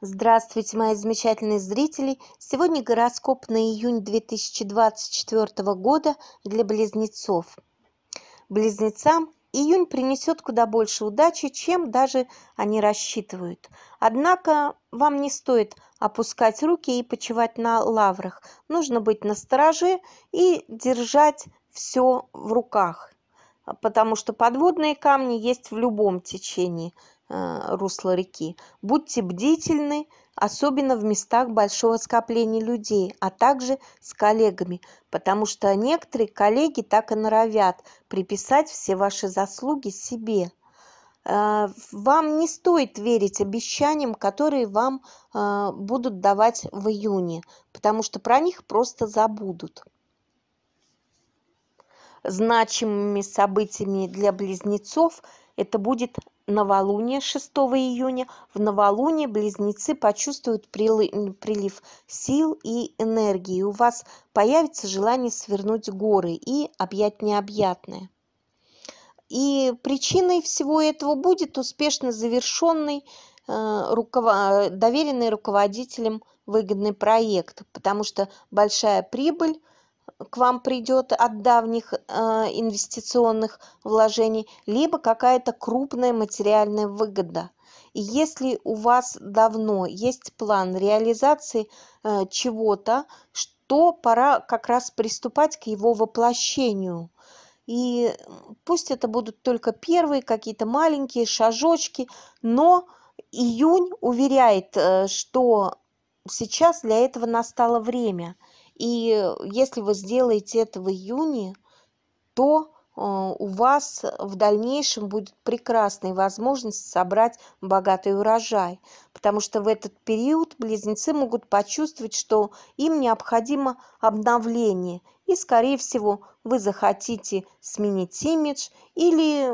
Здравствуйте, мои замечательные зрители! Сегодня гороскоп на июнь 2024 года для близнецов. Близнецам июнь принесет куда больше удачи, чем даже они рассчитывают. Однако вам не стоит опускать руки и почивать на лаврах. Нужно быть настороже и держать все в руках, потому что подводные камни есть в любом течении – Э, русло реки. Будьте бдительны, особенно в местах большого скопления людей, а также с коллегами, потому что некоторые коллеги так и норовят приписать все ваши заслуги себе. Э, вам не стоит верить обещаниям, которые вам э, будут давать в июне, потому что про них просто забудут значимыми событиями для близнецов это будет новолуние 6 июня, в новолуние близнецы почувствуют прилив сил и энергии. У вас появится желание свернуть горы и объять необъятное. И причиной всего этого будет успешно завершенный э, руков... доверенный руководителем выгодный проект, потому что большая прибыль – к вам придет от давних э, инвестиционных вложений, либо какая-то крупная материальная выгода. И если у вас давно есть план реализации э, чего-то, то пора как раз приступать к его воплощению. И пусть это будут только первые какие-то маленькие шажочки, но июнь уверяет, э, что сейчас для этого настало время – и если вы сделаете это в июне, то э, у вас в дальнейшем будет прекрасная возможность собрать богатый урожай, потому что в этот период близнецы могут почувствовать, что им необходимо обновление, и, скорее всего, вы захотите сменить имидж или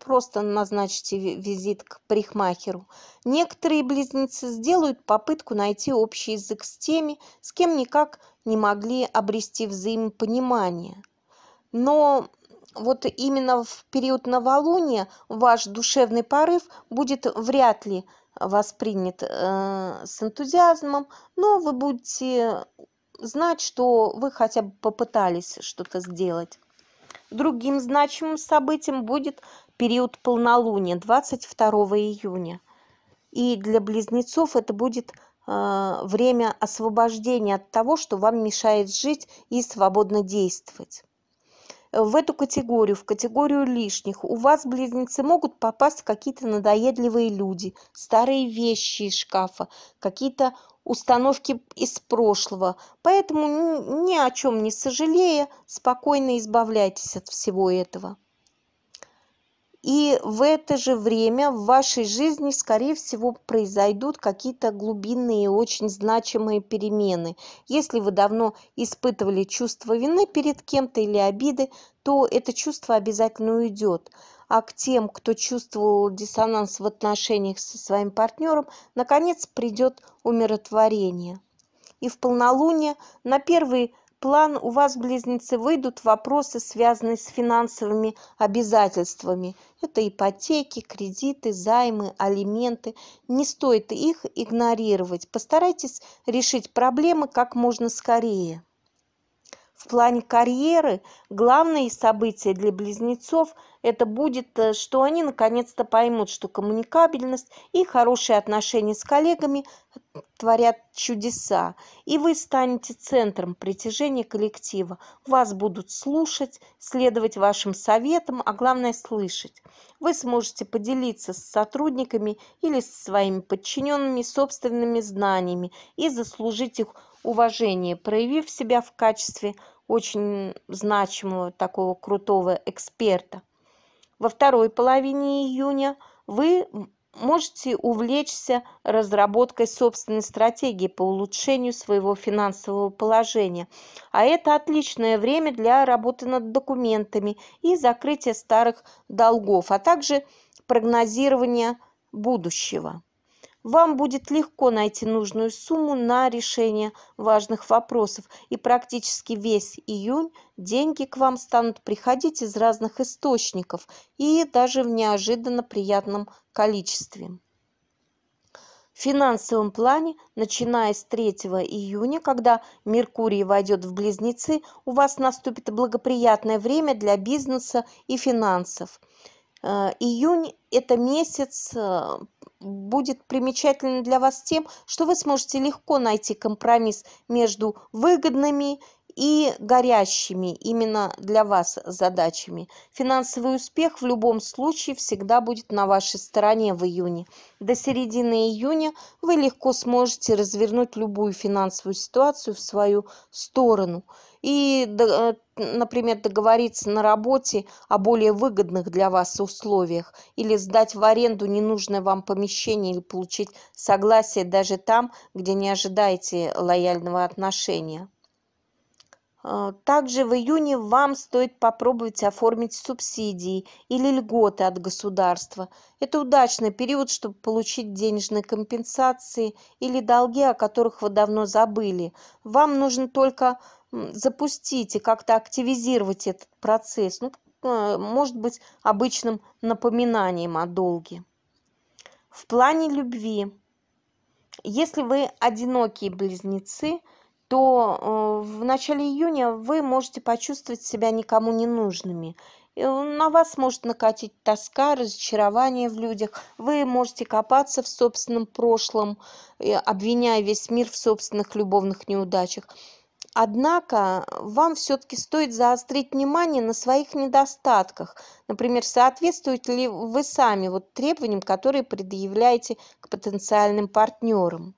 просто назначите визит к парикмахеру. Некоторые близнецы сделают попытку найти общий язык с теми, с кем никак не могли обрести взаимопонимание. Но вот именно в период новолуния ваш душевный порыв будет вряд ли воспринят э, с энтузиазмом, но вы будете знать, что вы хотя бы попытались что-то сделать. Другим значимым событием будет период полнолуния 22 июня. И для близнецов это будет а, время освобождения от того, что вам мешает жить и свободно действовать. В эту категорию, в категорию лишних, у вас, близнецы, могут попасть какие-то надоедливые люди, старые вещи из шкафа, какие-то установки из прошлого. Поэтому ни о чем не сожалея, спокойно избавляйтесь от всего этого. И в это же время в вашей жизни, скорее всего, произойдут какие-то глубинные, и очень значимые перемены. Если вы давно испытывали чувство вины перед кем-то или обиды, то это чувство обязательно уйдет. А к тем, кто чувствовал диссонанс в отношениях со своим партнером, наконец придет умиротворение. И в полнолуние на первый план у вас, близнецы, выйдут вопросы, связанные с финансовыми обязательствами. Это ипотеки, кредиты, займы, алименты. Не стоит их игнорировать. Постарайтесь решить проблемы как можно скорее. В плане карьеры главные события для близнецов – это будет, э, что они наконец-то поймут, что коммуникабельность и хорошие отношения с коллегами э, творят чудеса. И вы станете центром притяжения коллектива. Вас будут слушать, следовать вашим советам, а главное слышать. Вы сможете поделиться с сотрудниками или с своими подчиненными собственными знаниями и заслужить их уважение, проявив себя в качестве очень значимого такого крутого эксперта – во второй половине июня вы можете увлечься разработкой собственной стратегии по улучшению своего финансового положения. А это отличное время для работы над документами и закрытия старых долгов, а также прогнозирования будущего. Вам будет легко найти нужную сумму на решение важных вопросов, и практически весь июнь деньги к вам станут приходить из разных источников и даже в неожиданно приятном количестве. В финансовом плане, начиная с 3 июня, когда Меркурий войдет в близнецы, у вас наступит благоприятное время для бизнеса и финансов – Э, июнь – это месяц, э, будет примечателен для вас тем, что вы сможете легко найти компромисс между выгодными и горящими именно для вас задачами. Финансовый успех в любом случае всегда будет на вашей стороне в июне. До середины июня вы легко сможете развернуть любую финансовую ситуацию в свою сторону и, например, договориться на работе о более выгодных для вас условиях или сдать в аренду ненужное вам помещение или получить согласие даже там, где не ожидаете лояльного отношения. А, также в июне вам стоит попробовать оформить субсидии или льготы от государства. Это удачный период, чтобы получить денежные компенсации или долги, о которых вы давно забыли. Вам нужно только запустить и как-то активизировать этот процесс. Ну, а, может быть, обычным напоминанием о долге. В плане любви. Если вы одинокие близнецы – то э, в начале июня вы можете почувствовать себя никому не нужными. Э, на вас может накатить тоска, разочарование в людях. Вы можете копаться в собственном прошлом, э, обвиняя весь мир в собственных любовных неудачах. Однако вам все-таки стоит заострить внимание на своих недостатках. Например, соответствуете ли вы сами вот требованиям, которые предъявляете к потенциальным партнерам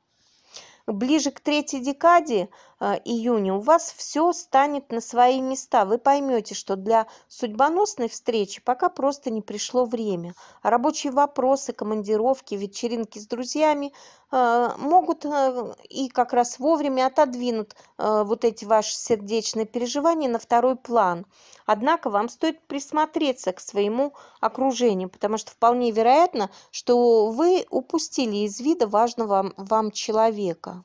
ближе к третьей декаде а, июня у вас все станет на свои места. Вы поймете, что для судьбоносной встречи пока просто не пришло время. А рабочие вопросы, командировки, вечеринки с друзьями а, могут и как раз вовремя отодвинут вот эти ваши сердечные переживания на второй план. Однако вам стоит присмотреться к своему окружению, потому что вполне вероятно, что вы упустили из вида важного вам человека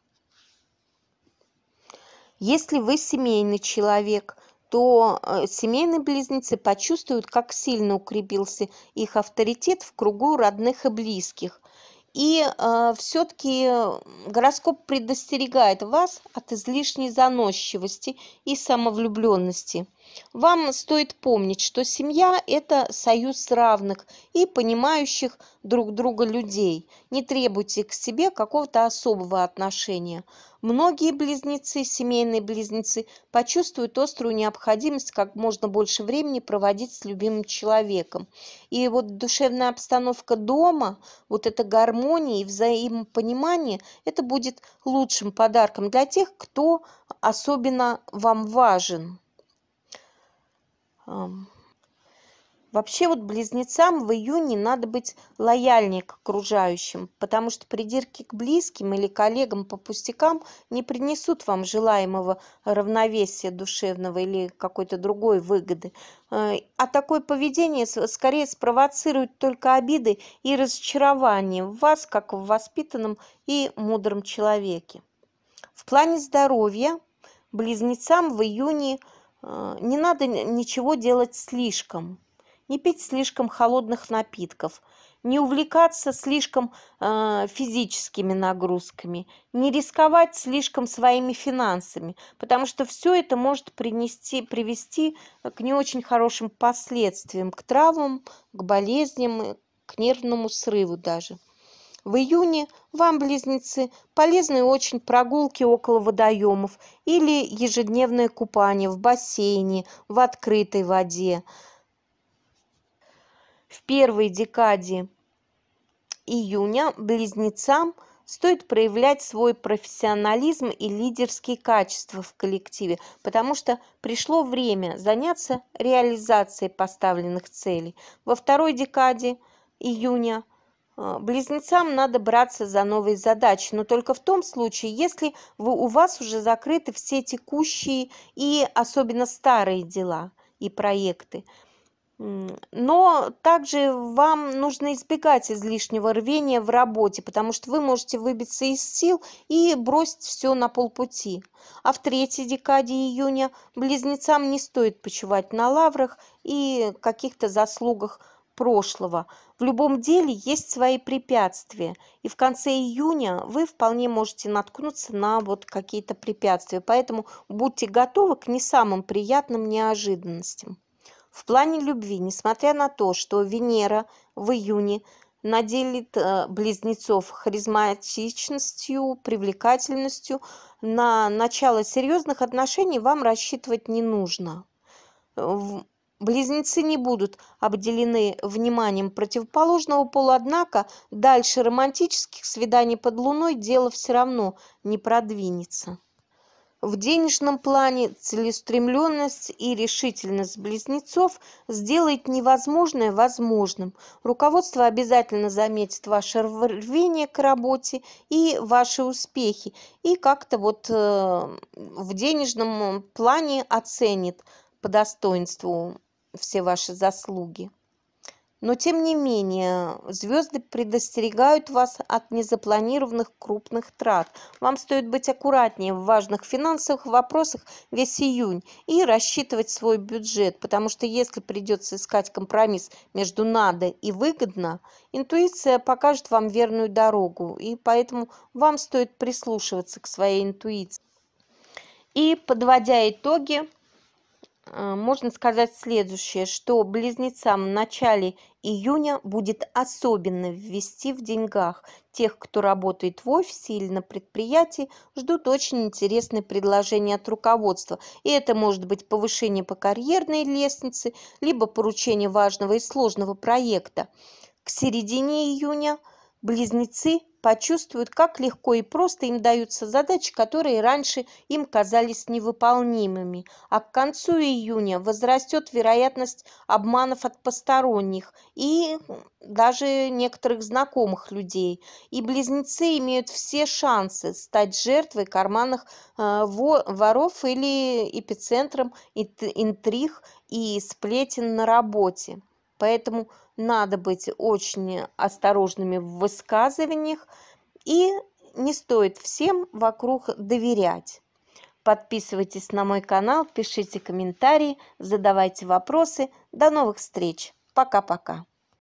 если вы семейный человек то э, семейные близнецы почувствуют, как сильно укрепился их авторитет в кругу родных и близких. И э, все-таки э, гороскоп предостерегает вас от излишней заносчивости и самовлюбленности. Вам стоит помнить, что семья – это союз равных и понимающих друг друга людей. Не требуйте к себе какого-то особого отношения. Многие близнецы, семейные близнецы, почувствуют острую необходимость как можно больше времени проводить с любимым человеком. И вот душевная обстановка дома, вот эта гармония и взаимопонимание, это будет лучшим подарком для тех, кто особенно вам важен. Вообще вот близнецам в июне надо быть лояльнее к окружающим, потому что придирки к близким или коллегам по пустякам не принесут вам желаемого равновесия душевного или какой-то другой выгоды. Э, а такое поведение скорее спровоцирует только обиды и разочарование в вас, как в воспитанном и мудром человеке. В плане здоровья близнецам в июне – а, не надо ничего делать слишком. Не пить слишком холодных напитков, не увлекаться слишком э, физическими нагрузками, не рисковать слишком своими финансами, потому что все это может принести, привести к не очень хорошим последствиям, к травмам, к болезням, к нервному срыву даже. В июне вам, близнецы, полезны очень прогулки около водоемов или ежедневное купание в бассейне, в открытой воде. В первой декаде июня близнецам – стоит проявлять свой профессионализм и лидерские качества в коллективе, потому что пришло время заняться реализацией поставленных целей. Во второй декаде июня а, близнецам надо браться за новые задачи, но только в том случае, если вы, у вас уже закрыты все текущие и особенно старые дела и проекты. Но также вам нужно избегать излишнего рвения в работе, потому что вы можете выбиться из сил и бросить все на полпути. А в третьей декаде июня близнецам не стоит почивать на лаврах и каких-то заслугах прошлого. В любом деле есть свои препятствия, и в конце июня вы вполне можете наткнуться на вот какие-то препятствия, поэтому будьте готовы к не самым приятным неожиданностям. В плане любви, несмотря на то, что Венера в июне наделит э, близнецов харизматичностью, привлекательностью, на начало серьезных отношений вам рассчитывать не нужно э, Близнецы не будут обделены вниманием противоположного пола, однако дальше романтических свиданий под луной дело все равно не продвинется. В денежном плане целеустремленность и решительность близнецов сделает невозможное возможным. Руководство обязательно заметит ваше рвение к работе и ваши успехи. И как-то вот э, в денежном плане оценит по достоинству все ваши заслуги. Но тем не менее, звезды предостерегают вас от незапланированных крупных трат. Вам стоит быть аккуратнее в важных финансовых вопросах весь июнь и рассчитывать свой бюджет, потому что если придется искать компромисс между надо и выгодно, интуиция покажет вам верную дорогу, и поэтому вам стоит прислушиваться к своей интуиции. И подводя итоги, Э, можно сказать следующее, что близнецам в начале июня будет особенно ввести в деньгах. Тех, кто работает в офисе или на предприятии, ждут очень интересные предложения от руководства. И это может быть повышение по карьерной лестнице, либо поручение важного и сложного проекта. К середине июня близнецы – почувствуют, как легко и просто им даются задачи, которые раньше им казались невыполнимыми. А к концу июня возрастет вероятность обманов от посторонних и даже некоторых знакомых людей. И близнецы имеют все шансы стать жертвой карманных э, воров или эпицентром интриг и сплетен на работе. Поэтому надо быть очень осторожными в высказываниях и не стоит всем вокруг доверять. Подписывайтесь на мой канал, пишите комментарии, задавайте вопросы. До новых встреч. Пока-пока.